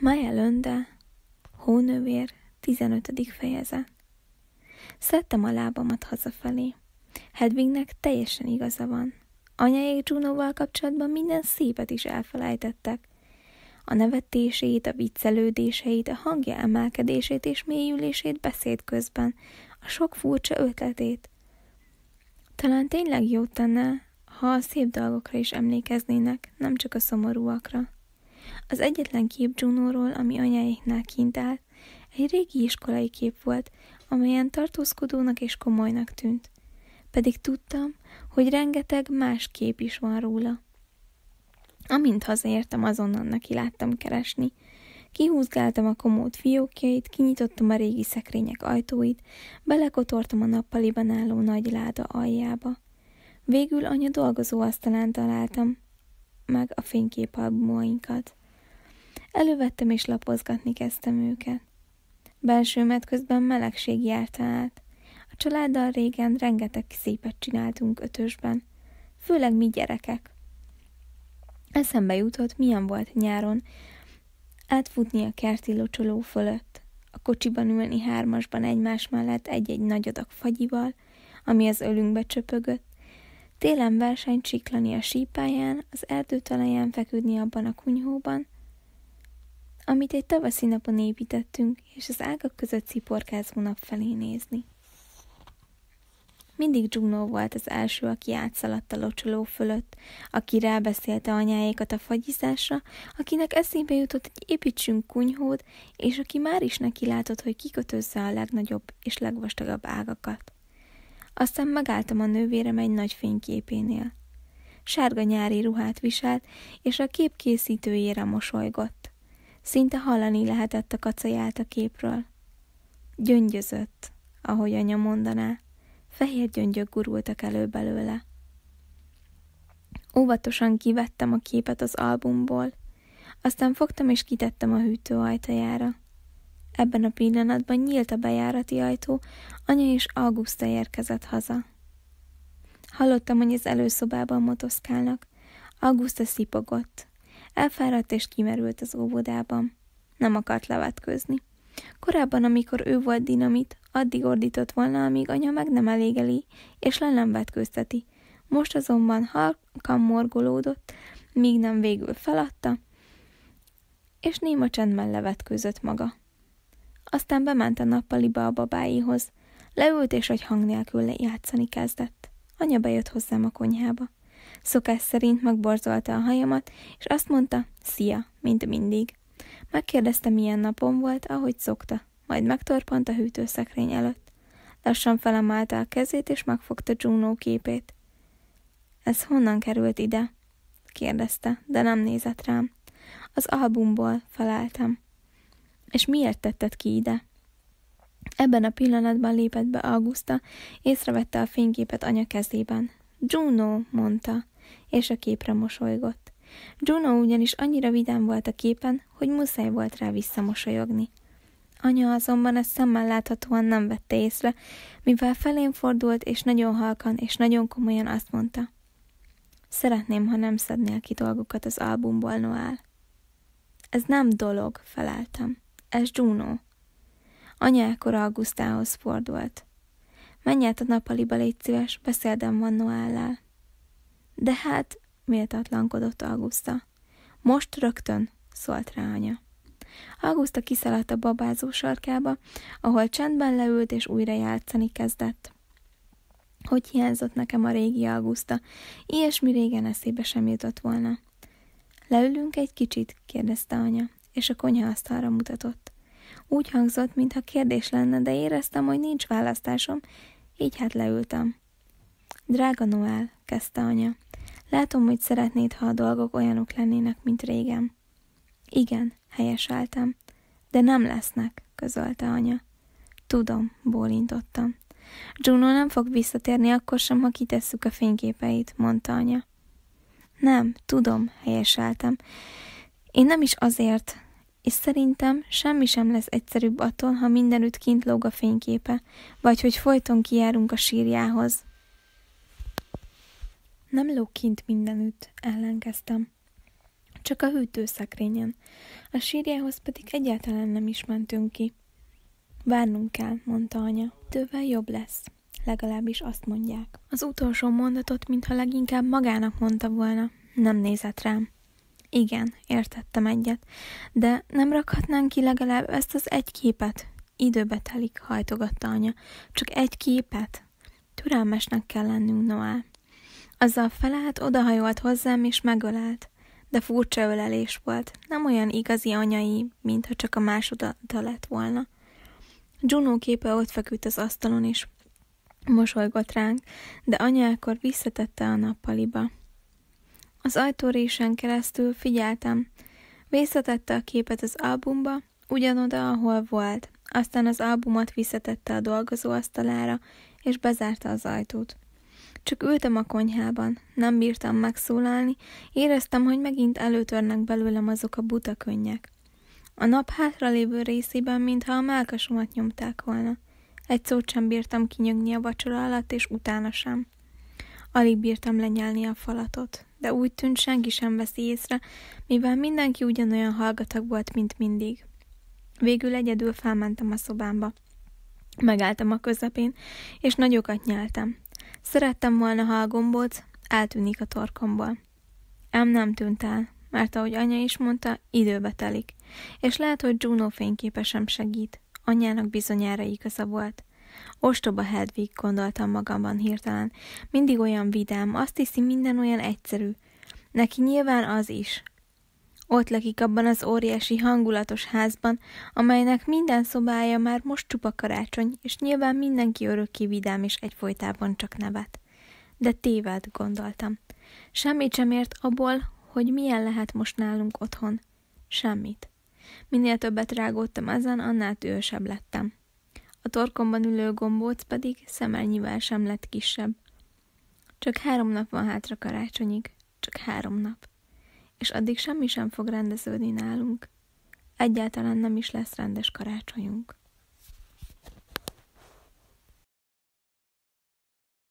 Maja Lönde, Hónövér, 15. fejezet. Szedtem a lábamat hazafelé. Hedvignek teljesen igaza van. Anyáik Junoval kapcsolatban minden szépet is elfelejtettek. A nevetését, a viccelődéseit, a hangja emelkedését és mélyülését beszéd közben, a sok furcsa ötletét. Talán tényleg jót tenne, ha a szép dolgokra is emlékeznének, nem csak a szomorúakra. Az egyetlen kép Junóról, ami anyáiknál kint állt, egy régi iskolai kép volt, amelyen tartózkodónak és komolynak tűnt. Pedig tudtam, hogy rengeteg más kép is van róla. Amint hazaértem, azonnal neki láttam keresni. Kihúzgáltam a komód fiókjait, kinyitottam a régi szekrények ajtóit, belekotortam a nappaliban álló nagy láda aljába. Végül anya dolgozó asztalán találtam meg a fényképalbumainkat. Elővettem és lapozgatni kezdtem őket. Belsőmet közben melegség járta át. A családdal régen rengeteg szépet csináltunk ötösben. Főleg mi gyerekek. Eszembe jutott, milyen volt nyáron átfutni a kerti locsoló fölött, a kocsiban ülni hármasban egymás mellett egy-egy nagy adag fagyival, ami az ölünkbe csöpögött, télen verseny csiklani a sípáján, az erdő talaján feküdni abban a kunyhóban, amit egy tavaszi napon építettünk, és az ágak között sziporkázó nap felé nézni. Mindig Juno volt az első, aki átszaladt a locsoló fölött, aki rábeszélte anyáikat a fagyizásra, akinek eszébe jutott egy építsünk kunyhót, és aki már is neki látott, hogy kikötözze a legnagyobb és legvastagabb ágakat. Aztán megálltam a nővérem egy nagy fényképénél. Sárga nyári ruhát viselt, és a kép készítőjére mosolygott. Szinte hallani lehetett a kacaját a képről. Gyöngyözött, ahogy anya mondaná. Fehér gyöngyök gurultak elő belőle. Óvatosan kivettem a képet az albumból, aztán fogtam és kitettem a hűtő ajtajára. Ebben a pillanatban nyílt a bejárati ajtó, anya és Augusta érkezett haza. Hallottam, hogy az előszobában motoszkálnak. Augusta szipogott. Elfáradt és kimerült az óvodában. Nem akart levetkőzni. Korábban, amikor ő volt dinamit, addig ordított volna, amíg anya meg nem elégeli, és le nem vetkőzteti. Most azonban halkan morgolódott, míg nem végül feladta, és néma csendben levetkőzött maga. Aztán bement a nappaliba a babáihoz. Leült, és egy hang nélkül játszani kezdett. Anya bejött hozzám a konyhába. Szokás szerint megborzolta a hajamat, és azt mondta, szia, mint mindig. Megkérdezte, milyen napom volt, ahogy szokta, majd megtorpant a hűtőszekrény előtt. Lassan felemelte a kezét, és megfogta Juno képét. Ez honnan került ide? kérdezte, de nem nézett rám. Az albumból feleltem. És miért tetted ki ide? Ebben a pillanatban lépett be Augusta, észrevette a fényképet anya kezében. Juno, mondta, és a képre mosolygott. Juno ugyanis annyira vidám volt a képen, hogy muszáj volt rá visszamosolyogni. Anya azonban ezt szemmel láthatóan nem vette észre, mivel felén fordult, és nagyon halkan és nagyon komolyan azt mondta. Szeretném, ha nem szednél ki dolgokat az albumból, Noel. Ez nem dolog, feleltem. Ez Juno. Anya ekkor Augustához fordult. Menj át a napaliba, légy szíves, beszéldem van Noállal. De hát, méltatlankodott Augusta. Most rögtön, szólt rá anya. Augusta kiszaladt a babázó sarkába, ahol csendben leült és újra játszani kezdett. Hogy hiányzott nekem a régi Augusta, ilyesmi régen eszébe sem jutott volna. Leülünk egy kicsit, kérdezte anya, és a konyhaasztalra mutatott. Úgy hangzott, mintha kérdés lenne, de éreztem, hogy nincs választásom, így hát leültem. Drága Noel, kezdte anya, látom, hogy szeretnéd, ha a dolgok olyanok lennének, mint régen. Igen, helyeseltem, de nem lesznek, közölte anya. Tudom, bólintottam. Juno nem fog visszatérni akkor sem, ha kitesszük a fényképeit, mondta anya. Nem, tudom, helyeseltem. Én nem is azért, és szerintem semmi sem lesz egyszerűbb attól, ha mindenütt kint lóg a fényképe, vagy hogy folyton kijárunk a sírjához. Nem lóg kint mindenütt, ellenkeztem. Csak a hűtőszekrényen. A sírjához pedig egyáltalán nem is mentünk ki. Várnunk kell, mondta anya. Tővel jobb lesz. Legalábbis azt mondják. Az utolsó mondatot, mintha leginkább magának mondta volna. Nem nézett rám. Igen, értettem egyet. De nem rakhatnánk ki legalább ezt az egy képet? Időbe telik, hajtogatta anya. Csak egy képet? Türelmesnek kell lennünk, Noá. Azzal felállt, odahajolt hozzám, és megölelt. De furcsa ölelés volt, nem olyan igazi anyai, mintha csak a másodata lett volna. Juno képe ott feküdt az asztalon, is, mosolygott ránk, de anya akkor visszatette a nappaliba. Az ajtórésen keresztül figyeltem. Visszatette a képet az albumba, ugyanoda, ahol volt. Aztán az albumot visszatette a dolgozóasztalára, és bezárta az ajtót. Csak ültem a konyhában, nem bírtam megszólalni, éreztem, hogy megint előtörnek belőlem azok a buta könnyek. A nap hátralévő részében, mintha a melkasomat nyomták volna. Egy szót sem bírtam kinyögni a vacsora alatt, és utána sem. Alig bírtam lenyelni a falatot, de úgy tűnt senki sem veszi észre, mivel mindenki ugyanolyan hallgatag volt, mint mindig. Végül egyedül felmentem a szobámba. Megálltam a közepén, és nagyokat nyeltem. Szerettem volna, ha a gombóc eltűnik a torkomból. Ám nem tűnt el, mert ahogy anya is mondta, időbe telik. És lehet, hogy Juno fényképe sem segít. Anyának bizonyára igaza volt. Ostoba Hedvig, gondoltam magamban hirtelen. Mindig olyan vidám, azt hiszi minden olyan egyszerű. Neki nyilván az is. Ott lakik abban az óriási hangulatos házban, amelynek minden szobája már most csupa karácsony, és nyilván mindenki örökké vidám és egyfolytában csak nevet. De téved, gondoltam. Semmit sem ért abból, hogy milyen lehet most nálunk otthon. Semmit. Minél többet rágódtam ezen, annál tősebb lettem a torkomban ülő gombóc pedig szemelnyivel sem lett kisebb. Csak három nap van hátra karácsonyig, csak három nap. És addig semmi sem fog rendeződni nálunk. Egyáltalán nem is lesz rendes karácsonyunk.